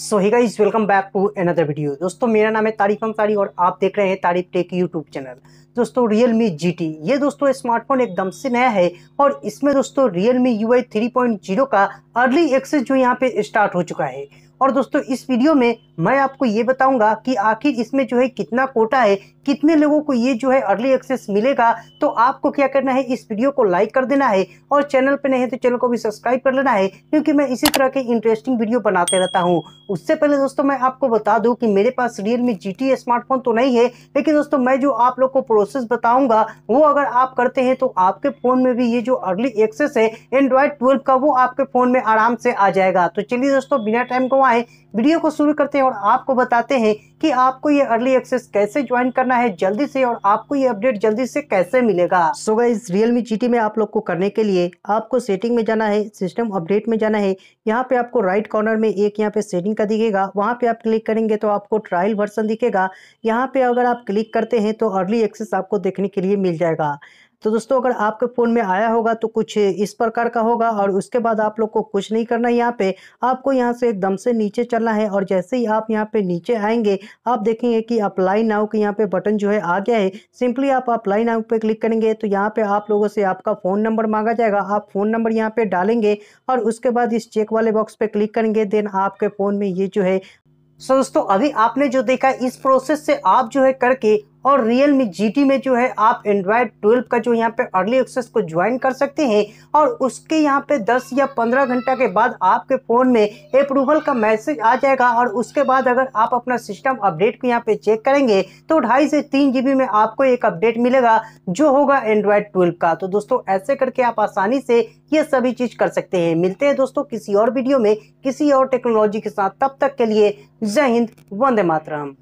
so hi guys welcome back to another video दोस्तों मेरा नाम है तारीफ अंसारी और आप देख रहे हैं तारीफ टेक यूट्यूब चैनल दोस्तों रियल जी टी ये दोस्तों स्मार्टफोन एकदम से नया है और इसमें दोस्तों रियल थ्री पॉइंट जीरो का अर्ली एक्सेस जो यहाँ पे स्टार्ट हो चुका है और दोस्तों इस वीडियो में मैं आपको ये बताऊंगा कि आखिर इसमें जो है कितना कोटा है कितने लोगों को ये जो है अर्ली एक्सेस मिलेगा तो आपको क्या करना है इस वीडियो को लाइक कर देना है और चैनल पर नहीं है तो चैनल को भी सब्सक्राइब कर लेना है क्योंकि मैं इसी तरह के इंटरेस्टिंग वीडियो बनाते रहता हूँ उससे पहले दोस्तों मैं आपको बता दूँ कि मेरे पास रियलमी जी स्मार्टफोन तो नहीं है लेकिन दोस्तों मैं जो आप लोग को प्रोसेस बताऊँगा वो अगर आप करते हैं तो आपके फ़ोन में भी ये जो अर्ली एक्सेस है एंड्रॉयड ट्वेल्व का वो आपके फ़ोन में आराम से आ जाएगा तो चलिए दोस्तों बिना टाइम गवाए है वीडियो को शुरू करते हैं और आपको बताते हैं कि आपको ये अर्ली एक्सेस कैसे ज्वाइन करना है जल्दी से और आपको ये अपडेट जल्दी से कैसे मिलेगा सो गाइज रियलमी जी में आप लोग को करने के लिए आपको सेटिंग में जाना है सिस्टम अपडेट में जाना है यहाँ पे आपको राइट कॉर्नर में एक यहाँ पे सेटिंग का दिखेगा वहाँ पे आप क्लिक करेंगे तो आपको ट्रायल वर्सन दिखेगा यहाँ पे अगर आप क्लिक करते हैं तो अर्ली एक्सेस आपको देखने के लिए मिल जाएगा तो दोस्तों अगर आपके फ़ोन में आया होगा तो कुछ इस प्रकार का होगा और उसके बाद आप लोग को कुछ नहीं करना है यहाँ पे आपको यहाँ से एकदम से नीचे चलना है और जैसे ही आप यहाँ पे नीचे आएंगे आप देखेंगे कि अप्लाई नाउ के यहाँ पे बटन जो है आ गया है सिंपली आप अप्लाई नाउ पे क्लिक करेंगे तो यहाँ पे आप लोगों से आपका फ़ोन नंबर मांगा जाएगा आप फ़ोन नंबर यहाँ पे डालेंगे और उसके बाद इस चेक वाले बॉक्स पे क्लिक करेंगे देन आपके फ़ोन में ये जो है सो दोस्तों अभी आपने जो देखा इस प्रोसेस से आप जो है करके और रियल मी जी में जो है आप एंड्रॉयड 12 का जो यहाँ पे अर्ली एक्सेस को ज्वाइन कर सकते हैं और उसके यहाँ पे 10 या 15 घंटा के बाद आपके फ़ोन में अप्रूवल का मैसेज आ जाएगा और उसके बाद अगर आप अपना सिस्टम अपडेट को यहाँ पे चेक करेंगे तो ढाई से तीन जी में आपको एक अपडेट मिलेगा जो होगा एंड्रॉयड ट्वेल्व का तो दोस्तों ऐसे करके आप आसानी से ये सभी चीज़ कर सकते हैं मिलते हैं दोस्तों किसी और वीडियो में किसी और टेक्नोलॉजी के साथ तब तक के लिए जय हिंद वंदे मातरम